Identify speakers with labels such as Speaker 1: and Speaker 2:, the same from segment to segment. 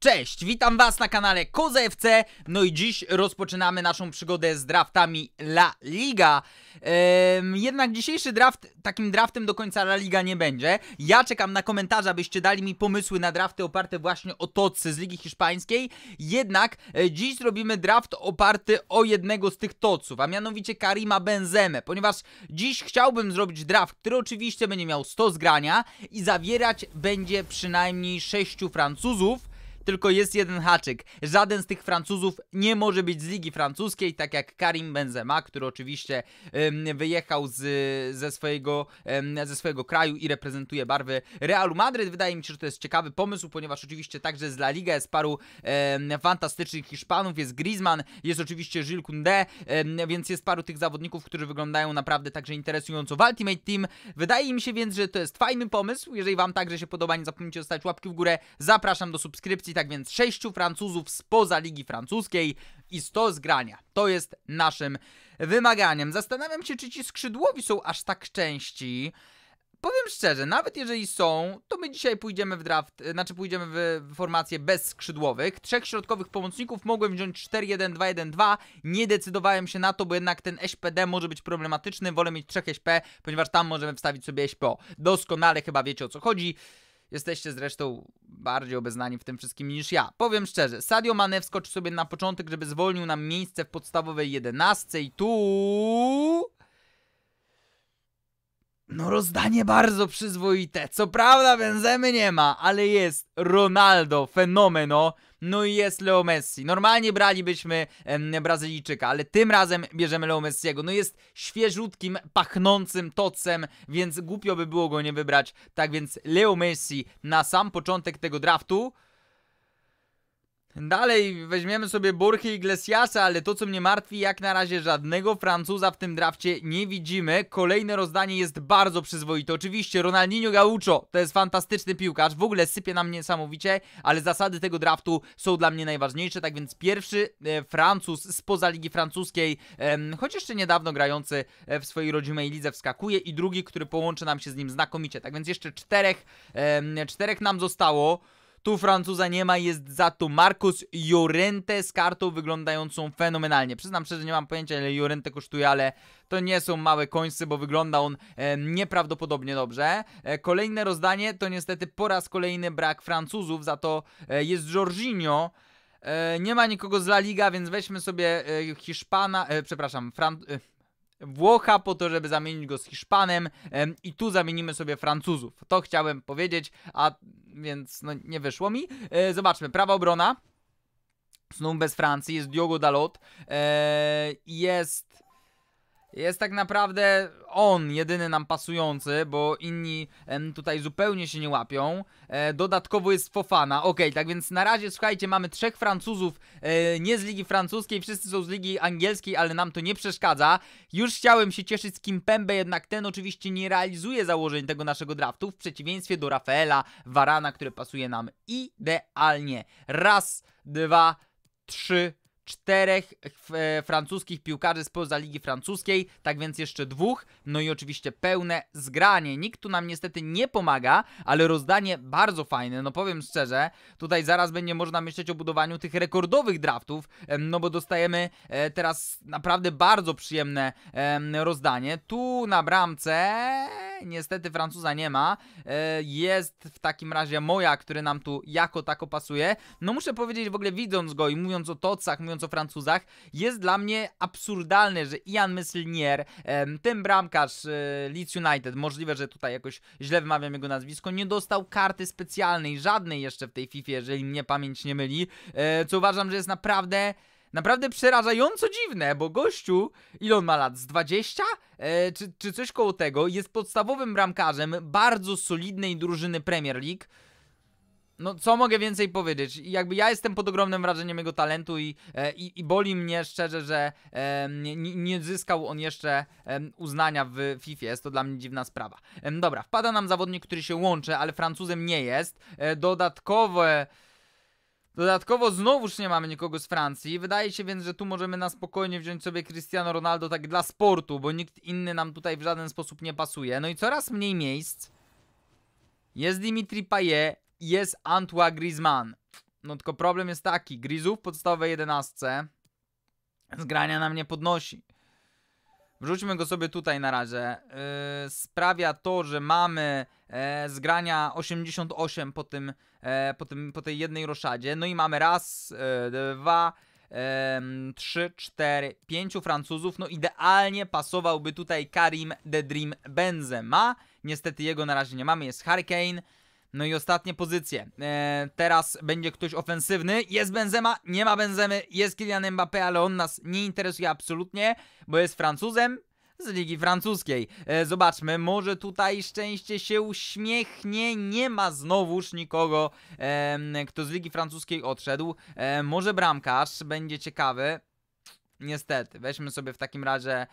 Speaker 1: Cześć, witam Was na kanale Kozewce. No i dziś rozpoczynamy naszą przygodę z draftami La Liga. Ehm, jednak dzisiejszy draft takim draftem do końca La Liga nie będzie. Ja czekam na komentarze, abyście dali mi pomysły na drafty oparte właśnie o tocce z Ligi Hiszpańskiej. Jednak e, dziś zrobimy draft oparty o jednego z tych toców, a mianowicie Karima Benzemę, ponieważ dziś chciałbym zrobić draft, który oczywiście będzie miał 100 zgrania i zawierać będzie przynajmniej 6 Francuzów. Tylko jest jeden haczyk. Żaden z tych Francuzów nie może być z Ligi Francuskiej, tak jak Karim Benzema, który oczywiście wyjechał z, ze, swojego, ze swojego kraju i reprezentuje barwy Realu Madryt. Wydaje mi się, że to jest ciekawy pomysł, ponieważ oczywiście także z La Liga jest paru fantastycznych Hiszpanów, jest Griezmann, jest oczywiście Gilles Koundé, więc jest paru tych zawodników, którzy wyglądają naprawdę także interesująco w Ultimate Team. Wydaje mi się więc, że to jest fajny pomysł. Jeżeli Wam także się podoba, nie zapomnijcie zostać łapki w górę. Zapraszam do subskrypcji tak więc sześciu Francuzów spoza Ligi Francuskiej i 100 zgrania. To jest naszym wymaganiem. Zastanawiam się, czy ci skrzydłowi są aż tak części. Powiem szczerze, nawet jeżeli są, to my dzisiaj pójdziemy w draft, y, znaczy pójdziemy w formację bez skrzydłowych. Trzech środkowych pomocników mogłem wziąć 4-1-2-1-2, nie decydowałem się na to, bo jednak ten SPD może być problematyczny, wolę mieć trzech SP, ponieważ tam możemy wstawić sobie SPO. Doskonale chyba wiecie o co chodzi. Jesteście zresztą bardziej obeznani w tym wszystkim niż ja. Powiem szczerze, Sadio Mane wskoczy sobie na początek, żeby zwolnił nam miejsce w podstawowej jedenastce i tu... No rozdanie bardzo przyzwoite. Co prawda Benzemy nie ma, ale jest Ronaldo, fenomeno. No i jest Leo Messi. Normalnie bralibyśmy em, Brazylijczyka, ale tym razem bierzemy Leo Messiego. No jest świeżutkim, pachnącym tocem, więc głupio by było go nie wybrać. Tak więc Leo Messi na sam początek tego draftu Dalej weźmiemy sobie Borchy Iglesiasa, ale to co mnie martwi, jak na razie żadnego Francuza w tym drafcie nie widzimy. Kolejne rozdanie jest bardzo przyzwoite. Oczywiście Ronaldinho Gaucho to jest fantastyczny piłkarz, w ogóle sypie nam niesamowicie, ale zasady tego draftu są dla mnie najważniejsze, tak więc pierwszy e, Francuz spoza Ligi Francuskiej, e, choć jeszcze niedawno grający e, w swojej rodzimej lidze wskakuje i drugi, który połączy nam się z nim znakomicie. Tak więc jeszcze czterech, e, czterech nam zostało. Tu Francuza nie ma, jest za to Markus Llorente z kartą wyglądającą fenomenalnie. Przyznam szczerze, nie mam pojęcia ile Llorente kosztuje, ale to nie są małe końce, bo wygląda on e, nieprawdopodobnie dobrze. E, kolejne rozdanie to niestety po raz kolejny brak Francuzów, za to e, jest Jorginho. E, nie ma nikogo z La Liga, więc weźmy sobie e, Hiszpana, e, przepraszam, Fran Włocha po to, żeby zamienić go z Hiszpanem i tu zamienimy sobie Francuzów. To chciałem powiedzieć, a więc no, nie wyszło mi. E, zobaczmy, prawa obrona. Znów bez Francji, jest Diogo Dalot, e, jest jest tak naprawdę on jedyny nam pasujący, bo inni tutaj zupełnie się nie łapią. E, dodatkowo jest Fofana. Ok, tak więc na razie słuchajcie, mamy trzech Francuzów e, nie z Ligi Francuskiej, wszyscy są z Ligi Angielskiej, ale nam to nie przeszkadza. Już chciałem się cieszyć z Kim Pembe, jednak ten oczywiście nie realizuje założeń tego naszego draftu, w przeciwieństwie do Rafaela Varana, który pasuje nam idealnie. Raz, dwa, trzy, czterech e, francuskich piłkarzy spoza Ligi Francuskiej, tak więc jeszcze dwóch, no i oczywiście pełne zgranie. Nikt tu nam niestety nie pomaga, ale rozdanie bardzo fajne, no powiem szczerze, tutaj zaraz będzie można myśleć o budowaniu tych rekordowych draftów, e, no bo dostajemy e, teraz naprawdę bardzo przyjemne rozdanie. Tu na bramce niestety Francuza nie ma, e, jest w takim razie Moja, który nam tu jako tako pasuje. No muszę powiedzieć w ogóle widząc go i mówiąc o tocach, mówiąc mówiąc o Francuzach, jest dla mnie absurdalne, że Ian Myslinier, ten bramkarz e, Leeds United, możliwe, że tutaj jakoś źle wymawiam jego nazwisko, nie dostał karty specjalnej, żadnej jeszcze w tej FIFA, jeżeli mnie pamięć nie myli, e, co uważam, że jest naprawdę naprawdę przerażająco dziwne, bo gościu, ile on ma lat? Z 20? E, czy, czy coś koło tego? Jest podstawowym bramkarzem bardzo solidnej drużyny Premier League no co mogę więcej powiedzieć? Jakby ja jestem pod ogromnym wrażeniem jego talentu i, e, i, i boli mnie szczerze, że e, nie, nie zyskał on jeszcze e, uznania w FIFA. Jest to dla mnie dziwna sprawa. E, dobra, wpada nam zawodnik, który się łączy, ale Francuzem nie jest. E, dodatkowo, Dodatkowo znowuż nie mamy nikogo z Francji. Wydaje się więc, że tu możemy na spokojnie wziąć sobie Cristiano Ronaldo tak dla sportu, bo nikt inny nam tutaj w żaden sposób nie pasuje. No i coraz mniej miejsc. Jest Dimitri Payet, jest Antoine Griezmann. No tylko problem jest taki, Grizu w podstawowej jedenastce zgrania nam nie podnosi. Wrzućmy go sobie tutaj na razie. Yy, sprawia to, że mamy e, zgrania 88 po, tym, e, po, tym, po tej jednej roszadzie. No i mamy raz, e, dwa, e, trzy, cztery, pięciu Francuzów. No idealnie pasowałby tutaj Karim The Dream Benzema. Niestety jego na razie nie mamy. Jest Hurricane. No i ostatnie pozycje. E, teraz będzie ktoś ofensywny. Jest Benzema, nie ma Benzemy, jest Kylian Mbappé, ale on nas nie interesuje absolutnie, bo jest Francuzem z ligi francuskiej. E, zobaczmy, może tutaj szczęście się uśmiechnie. Nie ma znowuż nikogo, kto z ligi francuskiej odszedł. E, może bramkarz, będzie ciekawy. Niestety, weźmy sobie w takim razie...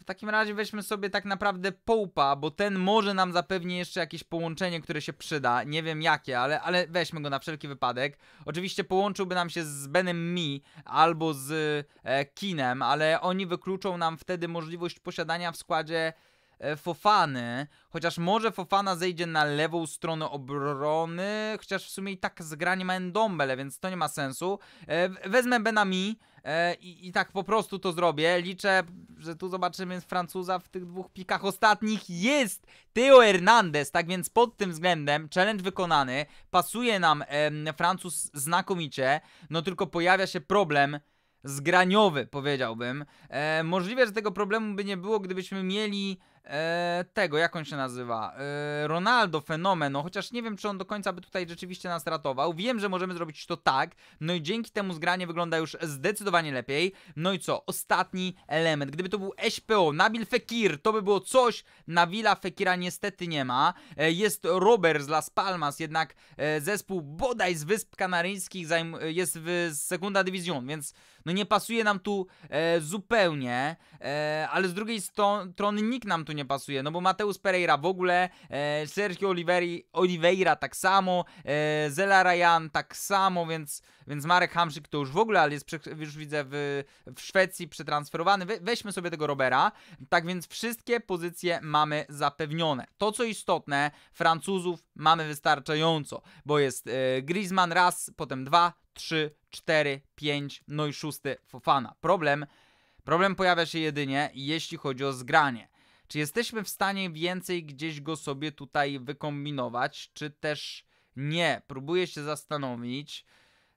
Speaker 1: W takim razie weźmy sobie tak naprawdę Połpa, bo ten może nam zapewni jeszcze jakieś połączenie, które się przyda. Nie wiem jakie, ale, ale weźmy go na wszelki wypadek. Oczywiście połączyłby nam się z Benem Mi albo z e, Kinem, ale oni wykluczą nam wtedy możliwość posiadania w składzie E, Fofany, chociaż może Fofana zejdzie na lewą stronę obrony, chociaż w sumie i tak zgranie ma Endombele, więc to nie ma sensu. E, wezmę Benami e, i, i tak po prostu to zrobię. Liczę, że tu zobaczymy Francuza w tych dwóch pikach ostatnich. Jest Theo Hernandez, tak więc pod tym względem challenge wykonany. Pasuje nam Francuz znakomicie, no tylko pojawia się problem zgraniowy, powiedziałbym. E, możliwe, że tego problemu by nie było, gdybyśmy mieli e, tego, jak on się nazywa, e, Ronaldo Fenomen, no chociaż nie wiem, czy on do końca by tutaj rzeczywiście nas ratował. Wiem, że możemy zrobić to tak, no i dzięki temu zgranie wygląda już zdecydowanie lepiej. No i co? Ostatni element. Gdyby to był SPO, Nabil Fekir, to by było coś. Nabila Fekira niestety nie ma. E, jest Robert z Las Palmas, jednak e, zespół bodaj z Wysp Kanaryjskich e, jest w sekunda dywizjon, więc no nie pasuje nam tu e, zupełnie, e, ale z drugiej strony nikt nam tu nie pasuje? No bo Mateusz Pereira w ogóle, e, Sergio Oliveri, Oliveira tak samo, e, Zela Ryan tak samo, więc, więc Marek Hamszyk to już w ogóle, ale jest już widzę w, w Szwecji przetransferowany. We, weźmy sobie tego Robera. Tak więc wszystkie pozycje mamy zapewnione. To co istotne, Francuzów mamy wystarczająco, bo jest e, Griezmann raz, potem dwa, trzy, cztery, pięć, no i szósty Fofana. Problem Problem pojawia się jedynie, jeśli chodzi o zgranie. Czy jesteśmy w stanie więcej gdzieś go sobie tutaj wykombinować, czy też nie? Próbuję się zastanowić,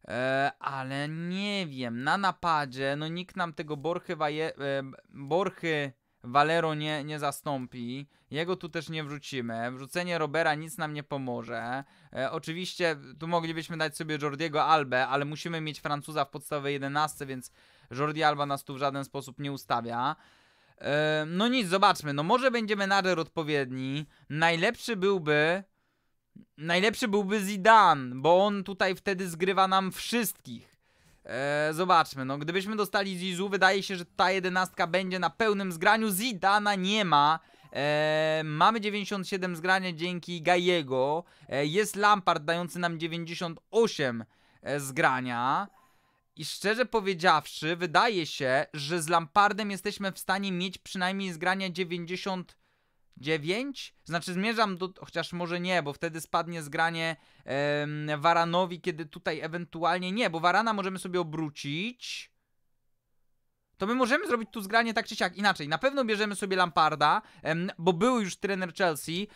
Speaker 1: e, ale nie wiem. Na napadzie, no nikt nam tego Borchy, Waje, e, Borchy Valero nie, nie zastąpi. Jego tu też nie wrzucimy. Wrzucenie Robera nic nam nie pomoże. E, oczywiście tu moglibyśmy dać sobie Jordiego Albę, ale musimy mieć Francuza w podstawowej 11, więc Jordi Alba nas tu w żaden sposób nie ustawia no nic, zobaczmy. No może będzie menadżer odpowiedni. Najlepszy byłby... Najlepszy byłby Zidane, bo on tutaj wtedy zgrywa nam wszystkich. Eee, zobaczmy, no gdybyśmy dostali Zizu, wydaje się, że ta jedenastka będzie na pełnym zgraniu. Zidana nie ma. Eee, mamy 97 zgrania dzięki Gajego. Eee, jest Lampard dający nam 98 e, zgrania. I szczerze powiedziawszy, wydaje się, że z Lampardem jesteśmy w stanie mieć przynajmniej zgrania 99. Znaczy zmierzam do... Chociaż może nie, bo wtedy spadnie zgranie yy, Waranowi, kiedy tutaj ewentualnie... Nie, bo Warana możemy sobie obrócić to my możemy zrobić tu zgranie tak czy siak. Inaczej, na pewno bierzemy sobie Lamparda, bo był już trener Chelsea,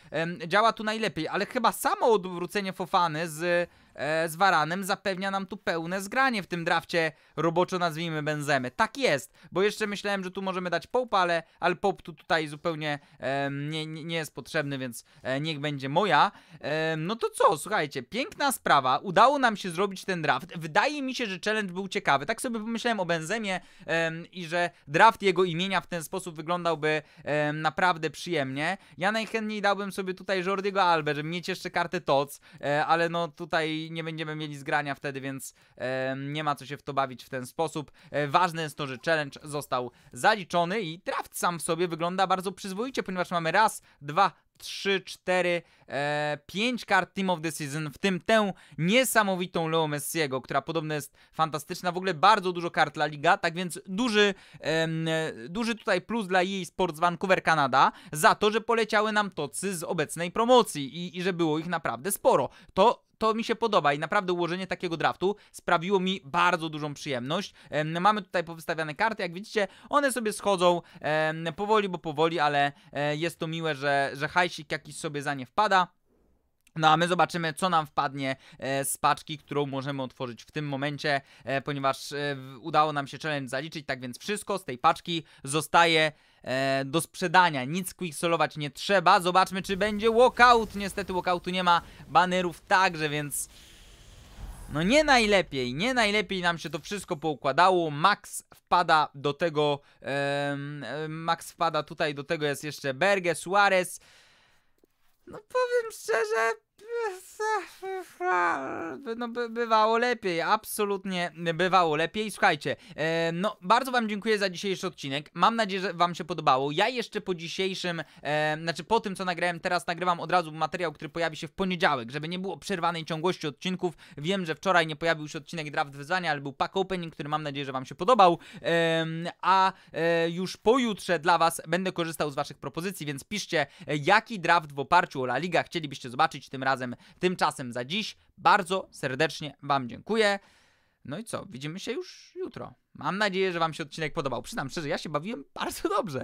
Speaker 1: działa tu najlepiej, ale chyba samo odwrócenie Fofany z E, z Varanem zapewnia nam tu pełne zgranie w tym drafcie roboczo nazwijmy Benzemy. Tak jest, bo jeszcze myślałem, że tu możemy dać Pope, ale, ale Pope tu tutaj zupełnie e, nie, nie jest potrzebny, więc e, niech będzie moja. E, no to co, słuchajcie, piękna sprawa, udało nam się zrobić ten draft. Wydaje mi się, że challenge był ciekawy. Tak sobie pomyślałem o Benzemie i że draft jego imienia w ten sposób wyglądałby naprawdę przyjemnie. Ja najchętniej dałbym sobie tutaj Jordiego Albe, żeby mieć jeszcze kartę TOC, e, ale no tutaj nie będziemy mieli zgrania wtedy, więc e, nie ma co się w to bawić w ten sposób. E, ważne jest to, że challenge został zaliczony i draft sam w sobie wygląda bardzo przyzwoicie, ponieważ mamy raz, dwa, trzy, cztery, e, kart Team of the Season, w tym tę niesamowitą Leo Messiego, która podobno jest fantastyczna. W ogóle bardzo dużo kart La Liga, tak więc duży, e, duży tutaj plus dla EA Sports Vancouver Canada za to, że poleciały nam tocy z obecnej promocji i, i że było ich naprawdę sporo. To to mi się podoba i naprawdę ułożenie takiego draftu sprawiło mi bardzo dużą przyjemność. Mamy tutaj powystawiane karty, jak widzicie, one sobie schodzą powoli, bo powoli, ale e, jest to miłe, że, że hajsik jakiś sobie za nie wpada. No a my zobaczymy, co nam wpadnie e, z paczki, którą możemy otworzyć w tym momencie, e, ponieważ e, udało nam się challenge zaliczyć, tak więc wszystko z tej paczki zostaje do sprzedania. Nic quicksolować nie trzeba. Zobaczmy, czy będzie walkout. Niestety walkoutu nie ma, banerów także, więc... No nie najlepiej, nie najlepiej nam się to wszystko poukładało. Max wpada do tego, Max wpada tutaj, do tego jest jeszcze Berge, Suarez. No powiem szczerze, no by, bywało lepiej, absolutnie bywało lepiej. Słuchajcie, e, no bardzo wam dziękuję za dzisiejszy odcinek. Mam nadzieję, że wam się podobało. Ja jeszcze po dzisiejszym, e, znaczy po tym co nagrałem teraz nagrywam od razu materiał, który pojawi się w poniedziałek, żeby nie było przerwanej ciągłości odcinków. Wiem, że wczoraj nie pojawił się odcinek Draft Wyzwania, ale był pack opening, który mam nadzieję, że wam się podobał. E, a już pojutrze dla was będę korzystał z waszych propozycji, więc piszcie e, jaki draft w oparciu o La Liga chcielibyście zobaczyć tym razem razem. Tymczasem za dziś bardzo serdecznie Wam dziękuję. No i co, widzimy się już jutro. Mam nadzieję, że Wam się odcinek podobał. Przynam szczerze, ja się bawiłem bardzo dobrze.